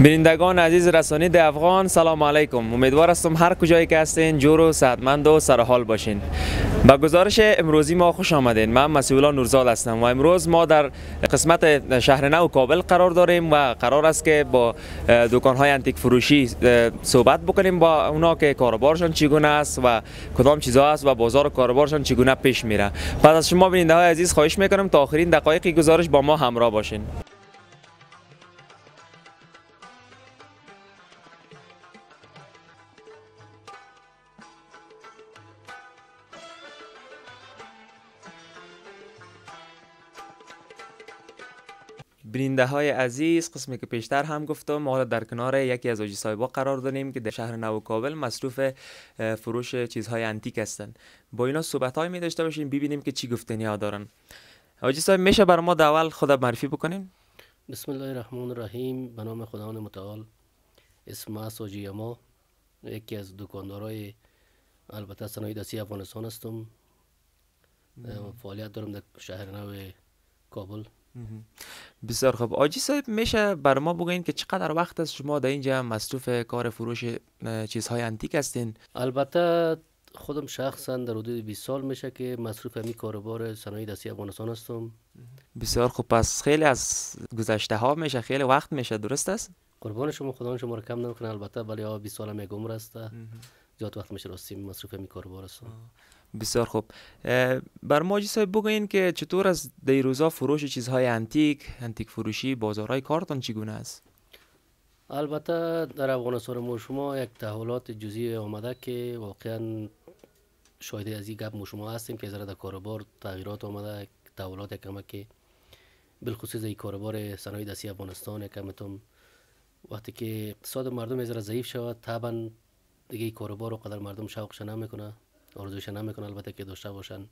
بینندگان عزیز رسانی دی افغان سلام علیکم امیدوار هستم هر کجایی که هستین جور و صحتمند و سرحال باشین با گزارش امروزی ما خوش آمدین من مسئولان نورزاد هستم و امروز ما در قسمت شهر نو کابل قرار داریم و قرار است که با دکان های انتیک فروشی صحبت بکنیم با اونا که کاربارشان چگونه است و کدام چیزها است و بازار و کاربارشان چگونه پیش میره پس از شما بینندگان عزیز خواهش میکنم تا آخرین دقایق گزارش با ما همراه باشین بیننده های عزیز قسمی که پیشتر هم گفتم ما حالا در کنار یکی از آجی سایبا قرار داریم که در شهر نو کابل مصروف فروش چیزهای انتیک هستند با اینا صحبت های می داشته باشیم ببینیم که چی گفتنی ها دارن آجی صاحب میشه بر ما دول خدا معرفی بکنیم بسم الله الرحمن الرحیم به نام خداوند متعال اسم است ما یکی از دکاندارای البته صنایع دستی افغانستان هستم فعالیت دارم در شهر نو کابل بسیار خوب آجی صاحب میشه بر ما بگوین که چقدر وقت است شما در اینجا مصروف کار فروش چیزهای انتیک هستین البته خودم شخصا در حدود 20 سال میشه که مصروف همین کاروبار صنایع دستی افغانستان هستم بسیار خوب پس خیلی از گذشته ها میشه خیلی وقت میشه درست است قربان شما خدا شما رو کم نمیکنه البته ولی 20 سال هم گم راسته زیاد وقت میشه راستی مصروف همین کاروبار هستم بسیار خوب بر ماجی صاحب بگوین که چطور از دیروزا فروش چیزهای انتیک انتیک فروشی بازارهای کارتان چگونه است البته در افغانستان ما شما یک تحولات جزئی آمده که واقعا شاید از این گپ ما شما هستیم که ذره در کاروبار تغییرات آمده تحولات یکمه که بالخصوص این کاروبار صنایع دستی افغانستان یکمتون وقتی که اقتصاد مردم ذره ضعیف شود طبعا دیگه کاروبار رو قدر مردم شوقش نمیکنه آرزوش نمیکنه البته که داشته باشن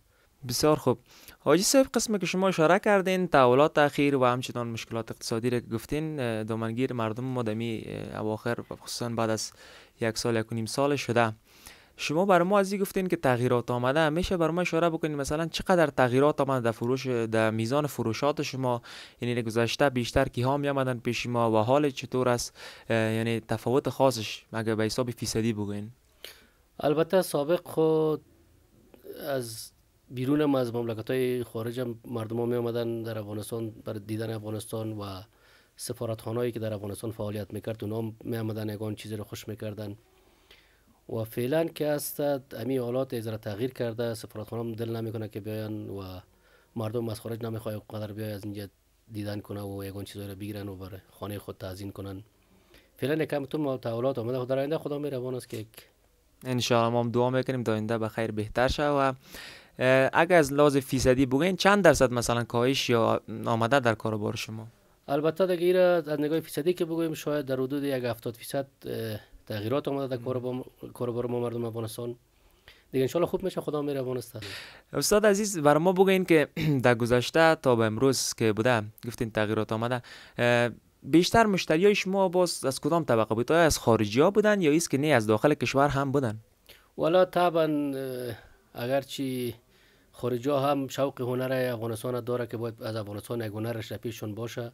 بسیار خوب حاجی صاحب قسمه که شما اشاره کردین تحولات اخیر و همچنان مشکلات اقتصادی را گفتین دامنگیر مردم مادمی اواخر خصوصا بعد از یک سال یک و نیم سال شده شما بر ما این گفتین که تغییرات آمده میشه بر ما اشاره بکنین مثلا چقدر تغییرات آمده در فروش در میزان فروشات شما یعنی گذشته بیشتر کی ها می آمدن پیش ما و حال چطور است یعنی تفاوت خاصش مگه به حساب فیصدی بگوین البته سابق خود از بیرون هم از مملکت های خارج هم مردم ها می آمدن در افغانستان بر دیدن افغانستان و سفارت هایی که در افغانستان فعالیت میکرد اونا هم می آمدن اگان چیزی رو خوش میکردن و فعلا که هستد امی حالات ایزرا تغییر کرده سفارت هم دل نمیکنه که بیاین و مردم از خارج نمیخواید قدر بیای از اینجا دیدن کنه و اگان چیزی رو بگیرن و بر خانه خود تعظیم کنن فعلا یکم تو تحولات آمده خود در آینده خدا می است که انشاءالله ما هم دعا میکنیم تا آینده به خیر بهتر شه و اگر از لحاظ فیصدی بگین چند درصد مثلا کاهش یا آمده در کاروبار شما البته دیگه از نگاه فیصدی که بگویم شاید در حدود یک 70 فیصد تغییرات آمده در کاروبار ما مردم افغانستان دیگه انشاءالله خوب میشه خدا میره استاد عزیز برای ما بگوین که در گذشته تا به امروز که بوده گفتین تغییرات آمده بیشتر مشتریای شما باز از کدام طبقه بود از خارجی ها بودن یا ایست که نه از داخل کشور هم بودن والا طبعا اگرچه خارجی ها هم شوق هنر افغانستان داره که باید از افغانستان یک هنر پیششون باشه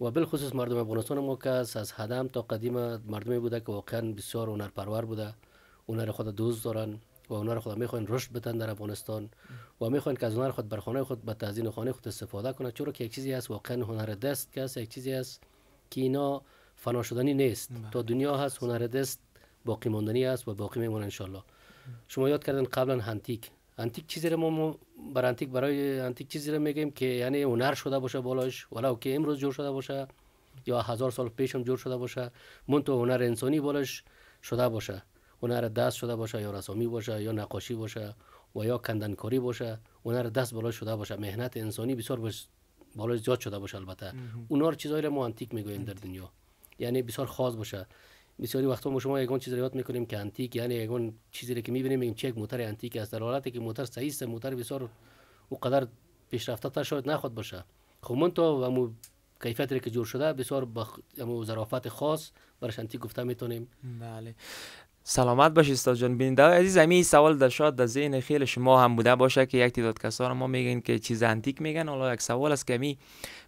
و بالخصوص مردم افغانستان ما که از هدم تا قدیم مردمی بوده که واقعا بسیار هنرپرور بوده هنر خود دوست دارن و هنر خود میخواین رشد بدن در افغانستان و میخواین که از هنر خود بر خانه خود به تزیین خانه خود استفاده کنه چرا که یک چیزی است واقعا هنر دست که یک چیزی است که اینا فنا شدنی نیست بله. تا دنیا هست هنر دست باقی ماندنی است و باقی میمونه انشالله شما یاد کردن قبلا هنتیک انتیک چیزی رو ما بر برای انتیک چیزی رو میگیم که یعنی هنر شده باشه بالاش ولو که امروز جور شده باشه یا هزار سال پیش هم جور شده باشه مون تو هنر انسانی بالاش شده باشه هنر دست شده باشه یا رسامی باشه یا نقاشی باشه و یا کندنکاری باشه هنر دست بالا شده باشه مهنت انسانی بسیار بالا زیاد شده باشه البته اونا رو چیزایی رو ما انتیک میگوییم در دنیا یعنی بسیار خاص باشه بسیاری وقتا ما شما یگان چیز رو یاد میکنیم که انتیک یعنی یگان چیزی که میبینیم میگیم چک موتر انتیک است در حالتی که موتر صحیح است موتر بسیار او قدر پیشرفته تر شاید نخواد باشه خب من تا و کیفیت که جور شده بسیار با ظرافت خاص برش انتیک گفته میتونیم بله سلامت باش استاد جان بیننده عزیز همین سوال در شاد در ذهن خیلی شما هم بوده باشه که یک تعداد کسان ما میگن که چیز انتیک میگن حالا یک سوال است که می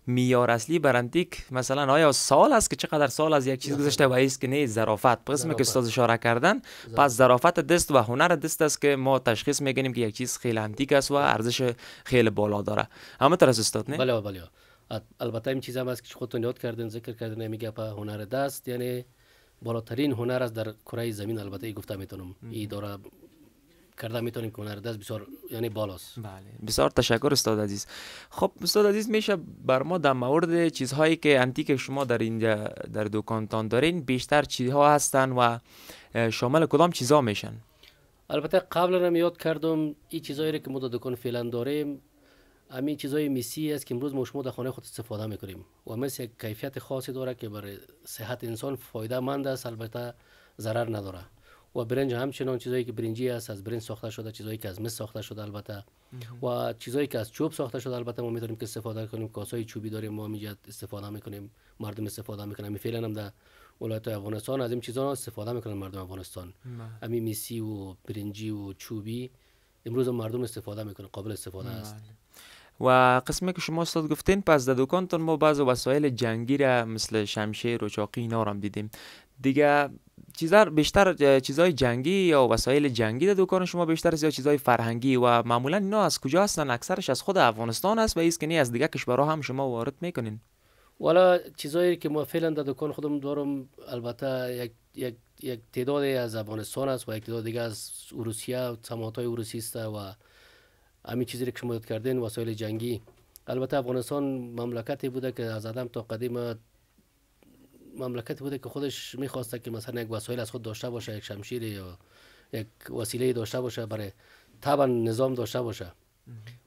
میار اصلی بر انتیک مثلا آیا سال است که چقدر سال از یک چیز گذشته و است که نه ظرافت قسم که استاد اشاره کردن پس ظرافت دست و هنر دست است که ما تشخیص میگنیم که یک چیز خیلی انتیک است و ارزش خیلی بالا داره اما ترس استاد نه بله بله البته این چیز هم است که خودتون یاد کردین ذکر کردین میگه هنر دست یعنی بالاترین هنر است در کره زمین البته ای گفته میتونم این اداره کرده میتونیم که هنر دست بسیار یعنی بالاست بله بسیار تشکر استاد عزیز خب استاد عزیز میشه بر ما در مورد چیزهایی که انتیک شما در اینجا در دکانتان دارین بیشتر چیزها هستن و شامل کدام چیزها میشن البته قبل هم یاد کردم این چیزایی که ما در دکان فعلا داریم امی چیزای میسی است که امروز ما شما در خانه خود استفاده میکنیم و مثل کیفیت خاصی داره که برای صحت انسان فایده مند است البته ضرر نداره و برنج همچنان چیزایی که برنجی است از برنج ساخته شده چیزایی که از مس ساخته شده البته و چیزایی که از چوب ساخته شده البته ما میتونیم که استفاده کنیم کاسای چوبی داریم ما میجد استفاده میکنیم مردم استفاده میکنن فعلا هم در ولایت افغانستان از این چیزا استفاده میکنن مردم افغانستان بله. امی میسی و برنجی و چوبی امروز مردم استفاده میکنن قابل استفاده است بله. و قسمی که شما استاد گفتین پس در دکانتون ما بعض وسایل جنگی را مثل شمشیر و چاقی اینا هم دیدیم دیگه چیزا بیشتر چیزای جنگی یا وسایل جنگی در دکان شما بیشتر یا چیزای فرهنگی و معمولا اینا از کجا هستن اکثرش از خود افغانستان است و ایست که نی از دیگه کشورها هم شما وارد میکنین والا چیزایی که ما فعلا در دکان خودم دارم البته یک یک یک تعدادی از افغانستان است و یک تعداد دیگه از روسیه سماتای روسی است و همین چیزی که شما کردین وسایل جنگی البته افغانستان مملکتی بوده که از آدم تا قدیم مملکتی بوده که خودش میخواسته که مثلا یک وسایل از خود داشته باشه یک شمشیر یا یک وسیله داشته باشه برای طبعا نظام داشته باشه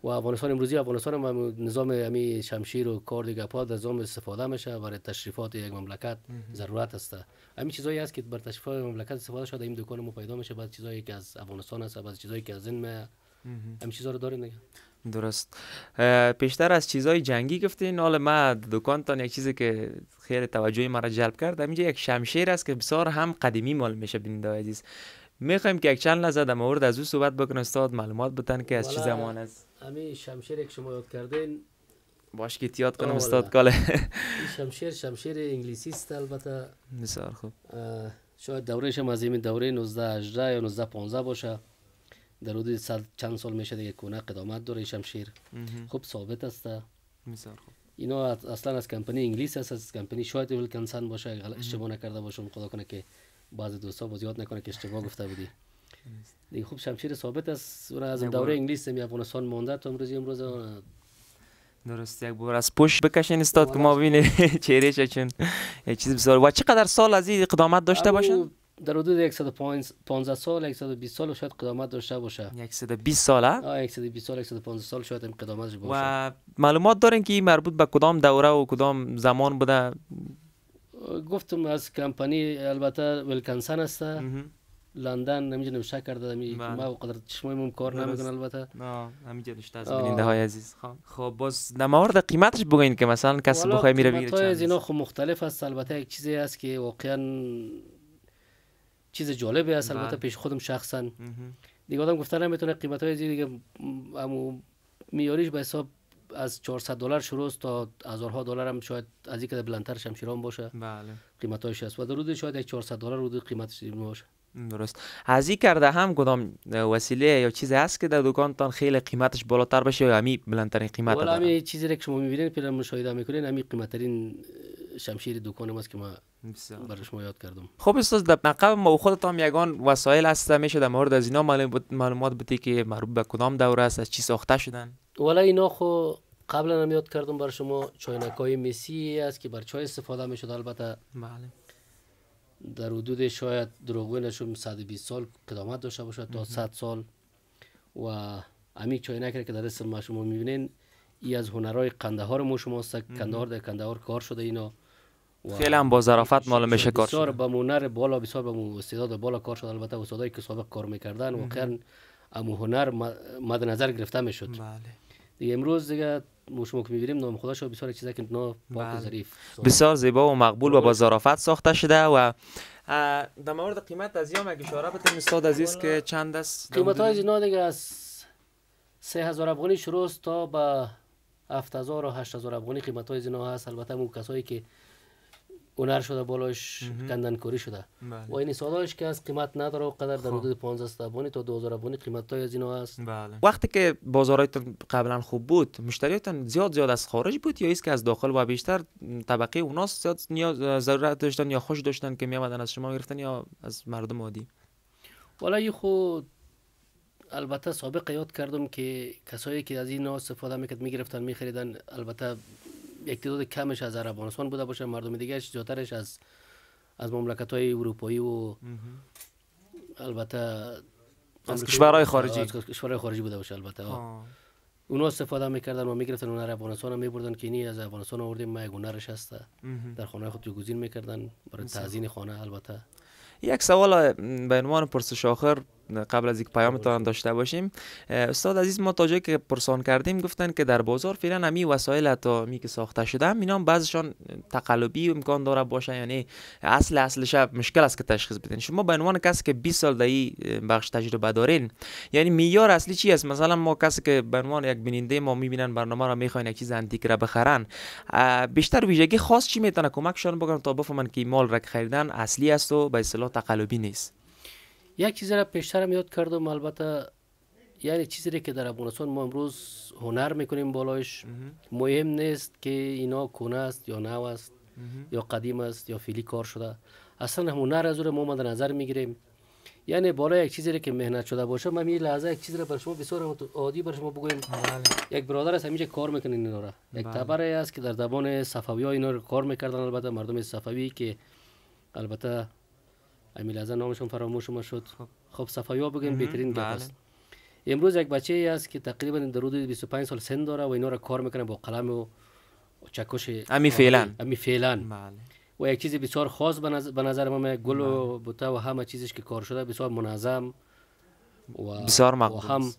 و افغانستان امروزی افغانستان هم نظام امی شمشیر و کارد گپا در نظام استفاده میشه برای تشریفات یک مملکت ضرورت است همین چیزایی است که بر تشریفات مملکت استفاده شده این دکان ما پیدا میشه بعد چیزایی که از افغانستان است بعد چیزایی که از این هم چیزا رو داریم دیگه درست پیشتر از چیزای جنگی گفتین حالا ما دکانتان یک چیزی که خیلی توجه مرا جلب کرد اینجا یک شمشیر است که بسیار هم قدیمی مال میشه بین عزیز میخوایم که یک چند لحظه در مورد از او صحبت بکنه استاد معلومات بتن که از چه زمان است همین شمشیر که شما یاد کردین باش که تیاد کنم استاد کاله شمشیر شمشیر انگلیسی است البته بسیار خوب شاید دورش هم از این دوره 19 18 یا 19 15 باشه در حدود چند سال میشه دیگه کونه قدامت داره شمشیر خوب ثابت است خوب اینا اصلا از کمپنی انگلیس هست از کمپنی شاید ویل کنسن باشه اشتباه نکرده باشم خدا کنه که بعض دوستا باز یاد نکنه که اشتباه گفته بودی دیگه خوب شمشیر ثابت است از دوره انگلیس می افغانستان مانده تا امروز امروز درست یک بار از پشت بکشین استاد که ما ببینیم چهره چون چیز بسیار و چقدر سال از این قدامت داشته باشند؟ در حدود 115 سال 120 سال شاید قدامت داشته باشه 120 سال ها 120 سال 115 سال شاید هم قدامتش باشه و معلومات دارین که این مربوط به کدام دوره و کدام زمان بوده گفتم از کمپانی البته ویلکنسن است لندن نمیدونم شک کرده می بله. ما قدر چشمای مم کار نمیکنه البته نه همینجا نشته از بیننده های عزیز خب, خب، باز مورد قیمتش بگین که مثلا کسی بخوای میره بگیره چند از اینا خب مختلف است البته یک چیزی است که واقعا چیز جالبی است البته بله. پیش خودم شخصا دیگه آدم گفتن نمیتونه قیمت های دیگه امو میاریش به حساب از 400 دلار شروع است تا هزارها دلار هم شاید از اینکه بلندتر شمشیران باشه بله هایش است و در روز شاید 400 دلار روز قیمتش باشه درست از این کرده هم کدام وسیله یا چیزی هست که در دکانتان خیلی قیمتش بالاتر بشه یا همین بلندترین قیمت والا همین چیزی که شما میبینید پیرا مشاهده میکنین همین قیمتترین شمشیر دکانم است که ما برای شما یاد کردم خب استاد در مقب ما خودت هم یگان وسایل هسته میشه در مورد از اینا معلومات بده که مربوط به کدام دوره است از چی ساخته شدن والا اینا خو قبلا هم یاد کردم بر شما چاینکای مسی است که بر چای استفاده میشد البته بله در حدود شاید دروغوی نشون 120 سال قدامت داشته باشد تا 100 سال و امی چای که در اسم ما شما میبینین ای از هنرهای قندهار ما شما است قندهار در قندهار کار شده اینا خیلی هم با ظرافت مال میشه کار بسیار به هنر بالا بسیار به استاد بالا کار شد البته استادایی که سابق کار میکردن واقعا امو هنر مد نظر گرفته میشد بله. دیگه امروز دیگه مو شما که میبینیم نام خدا شد بسیار چیزا که نا پاک بله. ظریف بسیار زیبا و مقبول و با ظرافت ساخته شده و در مورد قیمت از یام اشاره بتیم استاد عزیز که چند است قیمت های اینا دیگه از 3000 افغانی شروع است تا به 7000 و 8000 افغانی قیمت های اینا هست البته مو کسایی که هنر شده بالاش کاری شده بله. و این سالاش که از قیمت نداره و قدر در خب. حدود 15 تا 2000 بونی قیمت های از اینو هست بله. وقتی که بازارایتان قبلا خوب بود مشتریاتون زیاد زیاد از خارج بود یا است که از داخل و بیشتر طبقه اوناس زیاد ضرورت داشتن یا خوش داشتن که میامدن از شما گرفتن یا از مردم عادی والا خود البته سابق یاد کردم که کسایی که از اینا استفاده میکرد میگرفتن میخریدن البته تعداد کمش از عربانستان بوده باشه مردم دیگرش زیادترش از از مملکت های اروپایی و البته از کشورهای خارجی از کشورهای خارجی بوده باشه البته اونا استفاده میکردن و میگرفتن اون افغانستان هم میبردن که اینی از افغانستان آورده ما هنرش هسته در خانه خود جگوزین میکردن برای تعزین خانه البته یک سوال به عنوان پرسش آخر قبل از یک پیام تا داشته باشیم استاد عزیز ما تا جایی که پرسان کردیم گفتن که در بازار فعلا همی وسایل تا می که ساخته شده هم اینا بعضشان تقلبی امکان داره باشه یعنی اصل اصلش شب مشکل است که تشخیص بدین شما به عنوان کسی که 20 سال دایی بخش تجربه دارین یعنی معیار اصلی چی است مثلا ما کسی که به عنوان یک بیننده ما میبینن برنامه را میخواین یک چیز انتیک را بخرن بیشتر ویژگی خاص چی میتونه کمکشان بکنه تا بفهمن که مال را خریدن اصلی است و به اصطلاح تقلبی نیست یک چیز را هم یاد کردم البته یعنی چیزی که در افغانستان ما امروز هنر میکنیم بالایش مهم نیست که اینا کنه است یا نو است یا قدیم است یا فیلی کار شده اصلا هنر از ما ما نظر میگیریم یعنی بالا یک چیزی که مهنت شده باشه من این لحظه یک چیزی را بر شما بسیار عادی بر شما بگویم بله. یک برادر است همینجا کار میکنه اینا را یک بله. تبره است که در زبان صفوی ها اینا کار میکردن البته مردم صفوی که البته امیل نامشون فراموش ما شد خب, خب، صفایو بگیم بهترین گپ بله. است امروز یک بچه ای است که تقریبا در حدود 25 سال سن داره و اینا را کار میکنه با قلم و چکش امی فعلا آره، امی فعلا بله. و یک چیز بسیار خاص به نظر من گل و بله. بوته و همه چیزش که کار شده بسیار منظم و بسیار و هم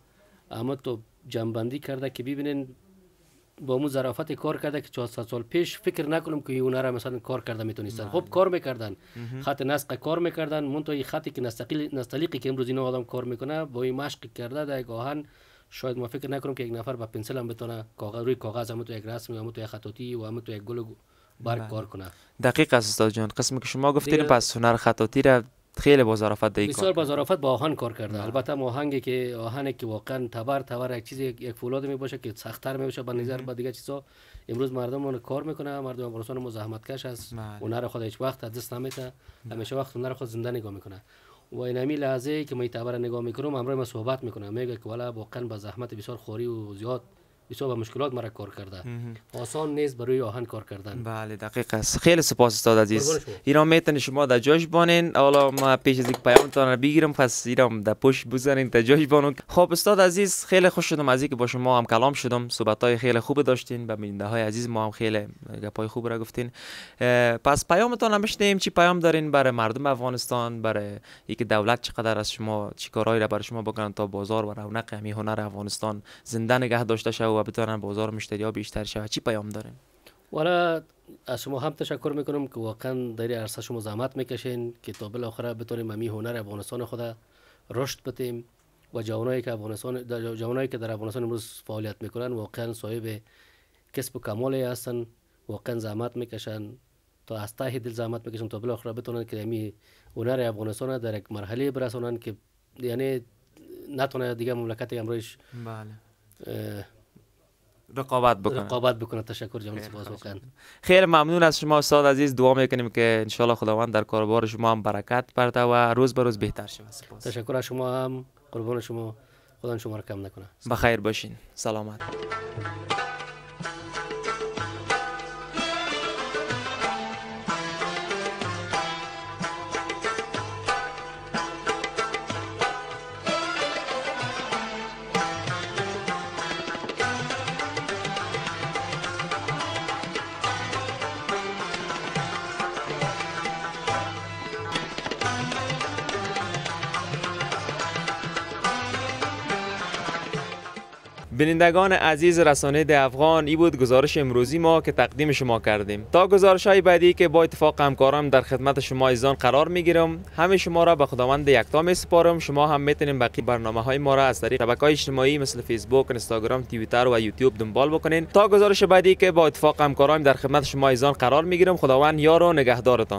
اما تو جنبندی کرده که ببینین با مو ظرافت کار کرده که 400 سال پیش فکر نکنم که اونها را مثلا کار کرده میتونستن خب کار میکردن خط نسق کار میکردن مون تو خطی که نستقیل نستلیقی که امروز اینا آدم کار میکنه با این مشق کرده در گاهن شاید ما فکر نکنم که یک نفر با پنسل هم بتونه کاغذ روی کاغذ هم تو یک رسم هم تو یک خطاطی و هم تو یک گل برگ بله. کار کنه دقیق است استاد جان قسمی که شما گفتین پس هنر خطاطی را خیلی با ظرافت دیگه بسیار با با آهن کار کرده نه. البته آهنگی که آهنی که واقعا تبر تبر یک چیز یک فولاد می باشه که سختتر می باشه به نظر به دیگه چیزا امروز مردم اون کار میکنه مردم افغانستان ما زحمت کش است هنر بله. خود هیچ وقت از دست نمیده بله. همیشه وقت هنر خود زنده نگاه میکنه و این همی لحظه که من تبر نگاه میکنم امروز ما صحبت میکنه میگه که والا واقعا با زحمت بسیار خوری و زیاد بسیار مشکلات مرا کار کرده آسان نیست برای آهن کار کردن بله دقیق است خیلی سپاس استاد عزیز ایران میتن شما در جاش بانین حالا ما پیش از یک پیامتان رو بگیرم پس ایران در پشت بزنین در جاش بانون خب استاد عزیز خیلی خوش شدم از اینکه با شما هم کلام شدم صحبت های خیلی خوب داشتین به بیننده های عزیز ما هم خیلی گپای خوب را گفتین پس پیامتان هم بشنیم چی پیام دارین برای مردم افغانستان برای یک دولت چقدر از شما چیکارایی را برای شما بکنن تا بازار و رونق همین هنر افغانستان زنده نگه داشته شود و بتونن بازار مشتری ها بیشتر شه؟ چی پیام داریم والا از شما هم تشکر میکنم که واقعا در عرصه شما زحمت میکشین که تا بالاخره بتونیم امی هنر افغانستان خود رشد بتیم و جوانایی که افغانستان جوانایی که در افغانستان امروز فعالیت میکنن واقعا صاحب کسب و کمالی هستن واقعا زحمت میکشن تا از ته دل زحمت میکشن تا بالاخره بتونن که امی هنر افغانستان در یک مرحله برسونن که یعنی نتونه دیگه مملکت امروز بله رقابت بکنه رقابت بکنه تشکر جان سپاس واقعا خیر ممنون از شما استاد عزیز دعا میکنیم که ان خداوند در کاروبار شما هم برکت برده و روز به روز بهتر شود سپاس تشکر از شما هم قربان شما خدا شما را کم نکنه بخیر باشین سلامت بینندگان عزیز رسانه ده افغان ای بود گزارش امروزی ما که تقدیم شما کردیم تا گزارش های بعدی که با اتفاق همکارم در خدمت شما ایزان قرار میگیرم همه شما را به خداوند یکتا می سپارم شما هم میتونیم بقیه برنامه های ما را از طریق شبکه های اجتماعی مثل فیسبوک اینستاگرام تویتر و یوتیوب دنبال بکنین تا گزارش بعدی که با اتفاق همکارم در خدمت شما ایزان قرار میگیرم خداوند یار و نگهدارتان